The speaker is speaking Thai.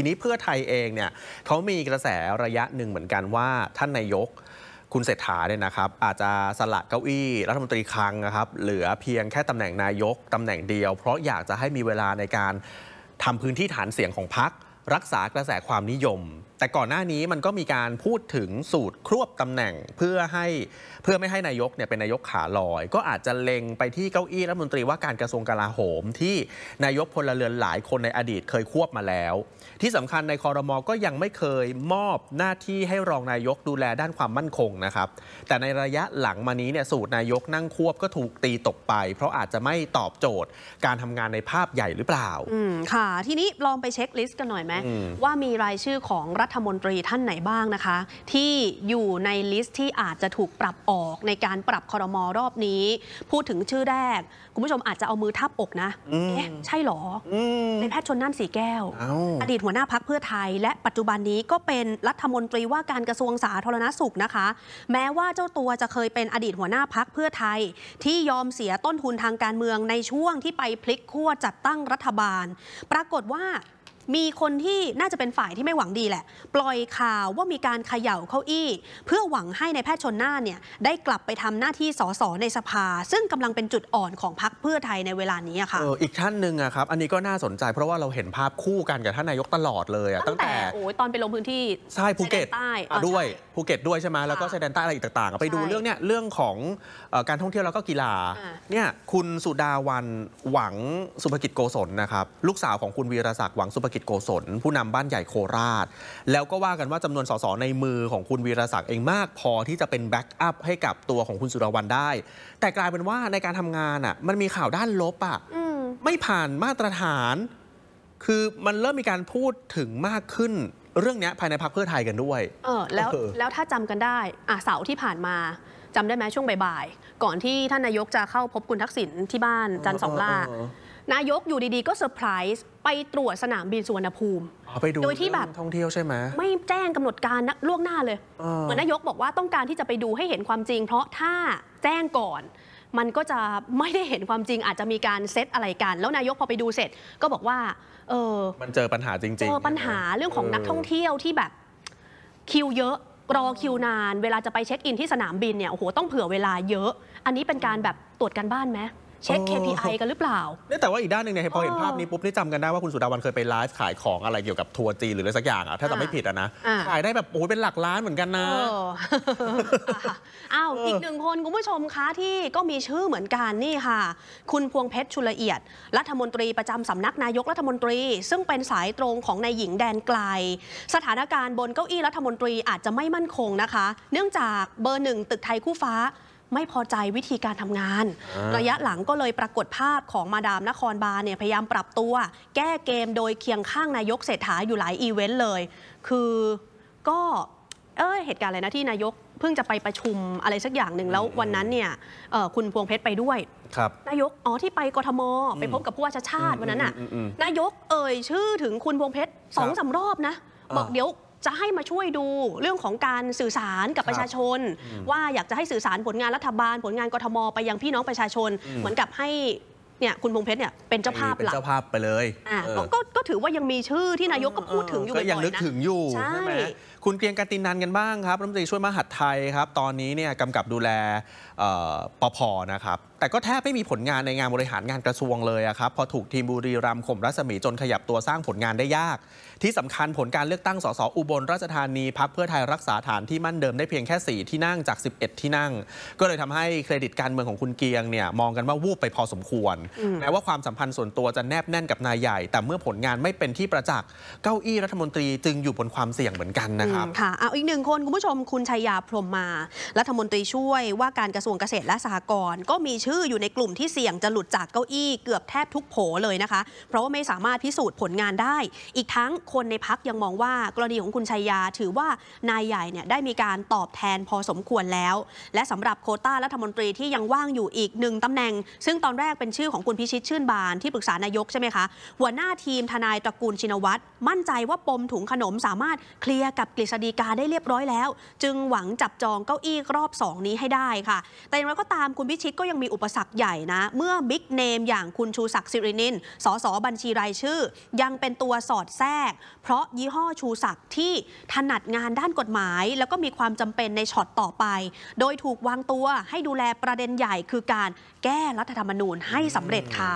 ทีนี้เพื่อไทยเองเนี่ยเขามีกระแสระยะหนึ่งเหมือนกันว่าท่านนายกคุณเศรษฐาเนี่ยนะครับ อาจจะสละเก้าอี้รัฐมนตรีคลังนะครับ เหลือเพียงแค่ตำแหน่งนายก ตำแหน่งเดียว เพราะอยากจะให้มีเวลาในการทำพื้นที่ฐานเสียงของพรรครักษากระแสความนิยมแต่ก่อนหน้านี้มันก็มีการพูดถึงสูตรครวบตำแหน่ง เพื่อให้เพื่อไม่ให้นายกเนี่ยเป็นนายกขาลอย ก็อาจจะเล็งไปที่เก้าอี้รัฐมนตรีว่าการกระทรวงกลาโหม ที่นายกพลเรือนหลายคนในอดีตเคยควบมาแล้ว ที่สำคัญในคอรมอก็ยังไม่เคยมอบหน้าที่ให้รองนายกดูแลด้านความมั่นคงนะครับแต่ในระยะหลังมานี้เนี่ยสูตรนายกนั่งควบก็ถูกตีตกไป เพราะอาจจะไม่ตอบโจทย์การทำงานในภาพใหญ่หรือเปล่าอืมค่ะทีนี้ลองไปเช็คลิสต์กันหน่อยไหมว่ามีรายชื่อของรัฐฐมนตรีท่านไหนบ้างนะคะ ที่อยู่ในลิสต์ที่อาจจะถูกปรับออกในการปรับคอรมอรอบนี้ พูดถึงชื่อแรก คุณผู้ชมอาจจะเอามือทับอกนะ เอ๊ะ ใช่หรอในแพทย์ชนนั่นสีแก้ว อดีตหัวหน้าพักเพื่อไทยและปัจจุบันนี้ก็เป็นรัฐมนตรีว่าการกระทรวงสาธารณสุขนะคะ แม้ว่าเจ้าตัวจะเคยเป็นอดีตหัวหน้าพักเพื่อไทย ที่ยอมเสียต้นทุนทางการเมืองในช่วงที่ไปพลิกขั้วจัดตั้งรัฐบาล ปรากฏว่ามีคนที่น่าจะเป็นฝ่ายที่ไม่หวังดีแหละ ปล่อยข่าวว่ามีการเขย่าเก้าอี้ เพื่อหวังให้ในแพทย์ชนน่านเนี่ยได้กลับไปทำหน้าที่สสในสภา ซึ่งกำลังเป็นจุดอ่อนของพรรคเพื่อไทยในเวลานี้ค่ะอออีกท่านหนึ่งอะครับอันนี้ก็น่าสนใจเพราะว่าเราเห็นภาพคู่กันกับท่านนายกตลอดเลยอะตั้งแต่โอ้ยตอนไปลงพื้นที่ใช่ภูเก็ตใต้ด้วยภูเก็ตด้วยใช่ไหมแล้วก็ชายแดนใต้อะไรอีกต่างๆไปดูเรื่องเนี้ยเรื่องของการท่องเที่ยวแล้วก็กีฬาเนี่ยคุณสุดาวันหวังสุภกิจโกศลนะครับลูกสาวของคุณวีรศักดิ์หวังสุภกิจิตโกศลผู้นำบ้านใหญ่โคราช แล้วก็ว่ากันว่าจำนวนสสในมือของคุณวีรศักดิ์เองมากพอที่จะเป็นแบ็กอัพให้กับตัวของคุณสุรวรรณได้ แต่กลายเป็นว่าในการทำงานอ่ะ มันมีข่าวด้านลบอ่ะไม่ผ่านมาตรฐาน คือมันเริ่มมีการพูดถึงมากขึ้น เรื่องนี้ภายในพรรคเพื่อไทยกันด้วยเออแล้วแล้วถ้าจำกันได้อ่ะเสาร์ที่ผ่านมาจำได้ไหมช่วงบ่ายๆก่อนที่ท่านนายกจะเข้าพบคุณทักษิณที่บ้านจันทร์สองล่านายกอยู่ดีๆก็เซอร์ไพรส์ไปตรวจสนามบินสุวรรณภูมิโดยที่แบบท่องเที่ยวใช่ไหมไม่แจ้งกำหนดการล่วงหน้าเลยเหมือนนายกบอกว่าต้องการที่จะไปดูให้เห็นความจริง เพราะถ้าแจ้งก่อน มันก็จะไม่ได้เห็นความจริงอาจจะมีการเซตอะไรกัน แล้วนายกพอไปดูเสร็จก็บอกว่า เออมันเจอปัญหาจริงๆเจอปัญหาเรื่องของนักท่องเที่ยวที่แบบคิวเยอะรอคิวนานเวลาจะไปเช็คอิน ที่สนามบินเนี่ยโอ้โหต้องเผื่อเวลาเยอะ อันนี้เป็นการแบบตรวจการบ้านไหมเช็ค KPI กันหรือเปล่าเนี่ยแต่ว่าอีกด้านหนึ่งเนี่ยพอเห็นภาพนี้ปุ๊บนี่จำกันได้ว่าคุณสุดาวันเคยไปไลฟ์ขายของอะไรเกี่ยวกับทัวร์จีหรืออะไรสักอย่างอ่ะถ้าจำไม่ผิดอะนะ ขายได้แบบโอ้ยเป็นหลักล้านเหมือนกันนะ อ้าว อีกหนึ่งคน คุณผู้ชมคะที่ก็มีชื่อเหมือนกันนี่ค่ะ คุณพวงเพชรชุลเอียดรัฐมนตรีประจำสำนักนายกรัฐมนตรี ซึ่งเป็นสายตรงของนายหญิงแดนไกล สถานการณ์บนเก้าอี้รัฐมนตรีอาจจะไม่มั่นคงนะคะ เนื่องจากเบอร์หนึ่งตึกไทยคู่ฟ้าไม่พอใจวิธีการทำงาน ระยะหลังก็เลยปรากฏภาพของมาดามนครบาลเนี่ยพยายามปรับตัวแก้เกมโดยเคียงข้างนายกเศรษฐาอยู่หลายอีเวนต์เลย คือก็เออเหตุการณ์อะไรนะที่นายกเพิ่งจะไปประชุมอะไรสักอย่างหนึ่งแล้ววันนั้นเนี่ยคุณพวงเพชรไปด้วย นายกอ๋อที่ไปกทมไปพบกับผู้ว่าชาชาติวันนั้นน่ะ นายก เอ่ยชื่อถึงคุณพวงเพชรสองสารอบนะ บอกเดี๋ยวจะให้มาช่วยดูเรื่องของการสื่อสารกับประชาชนว่าอยากจะให้สื่อสารผลงานรัฐบาล ผลงานกทมไปยังพี่น้องประชาชน เหมือนกับให้เนี่ยคุณพงเพชรเนี่ยเป็นเจ้าภาพหลักเป็นเจ้าภาพไปเลยก็ก็ถือว่ายังมีชื่อที่นายกก็พูดถึงอยู่บ่อยนะก็ยังนึกถึงอยู่ใช่ไหมคุณเกรียงกตินันกันบ้างครับรัฐมนตรีช่วยมหาดไทยครับ ตอนนี้เนี่ยกำกับดูแลปพนะครับแต่ก็แทบไม่มีผลงานในงานบริหารงานกระทรวงเลยอะครับ พอถูกทีมบุรีรัมย์ข่มรัศมีจนขยับตัวสร้างผลงานได้ยาก ที่สำคัญผลการเลือกตั้งสสอุบลราชธานีพักเพื่อไทยรักษาฐานที่มั่นเดิมได้เพียงแค่ 4 ที่นั่งจาก 11 ที่นั่ง ก็เลยทำให้เครดิตการเมืองของคุณเกียงเนี่ยมองกันว่าวูบไปพอสมควร แม้ว่าความสัมพันธ์ส่วนตัวจะแนบแน่นกับนายใหญ่ แต่เมื่อผลงานไม่เป็นที่ประจักษ์เก้าอี้รัฐมนตรีจึงอยู่บนความเสี่ยงเหมือนกันนะครับค่ะเอาอีกหนึ่งคนคุณผู้ชมคุณชัยยาพรมมา รัฐมนตรีช่วยว่าการกระทรวงเกษตรและสหกรณ์ก็มีชชื่ออยู่ในกลุ่มที่เสี่ยงจะหลุดจากเก้าอี้เกือบแทบทุกโผเลยนะคะ เพราะว่าไม่สามารถพิสูจน์ผลงานได้ อีกทั้งคนในพักยังมองว่า กรณีของคุณชัยยาถือว่านายใหญ่เนี่ยได้มีการตอบแทนพอสมควรแล้วและสำหรับโคต้ารัฐมนตรีที่ยังว่างอยู่อีกหนึ่งตำแหน่ง ซึ่งตอนแรกเป็นชื่อของคุณพิชิตชื่นบานที่ปรึกษานายกใช่ไหมคะหัวหน้าทีมทนายตระกูลชินวัตรมั่นใจว่าปมถุงขนมสามารถเคลียร์กับกฤษฎีกาได้เรียบร้อยแล้ว จึงหวังจับจองเก้าอี้รอบ 2 นี้ให้ได้ค่ะ แต่อย่างไรก็ตามคุณพิชิตก็ยังมีอุอุปสรรคใหญ่นะ เมื่อบิ๊กเนมอย่างคุณชูศักดิ์สิรินินสสบัญชีรายชื่อ ยังเป็นตัวสอดแทรก เพราะยี่ห้อชูศักดิ์ที่ถนัดงานด้านกฎหมาย แล้วก็มีความจำเป็นในช็อตต่อไป โดยถูกวางตัวให้ดูแลประเด็นใหญ่ คือการแก้รัฐธรรมนูญให้สำเร็จค่ะ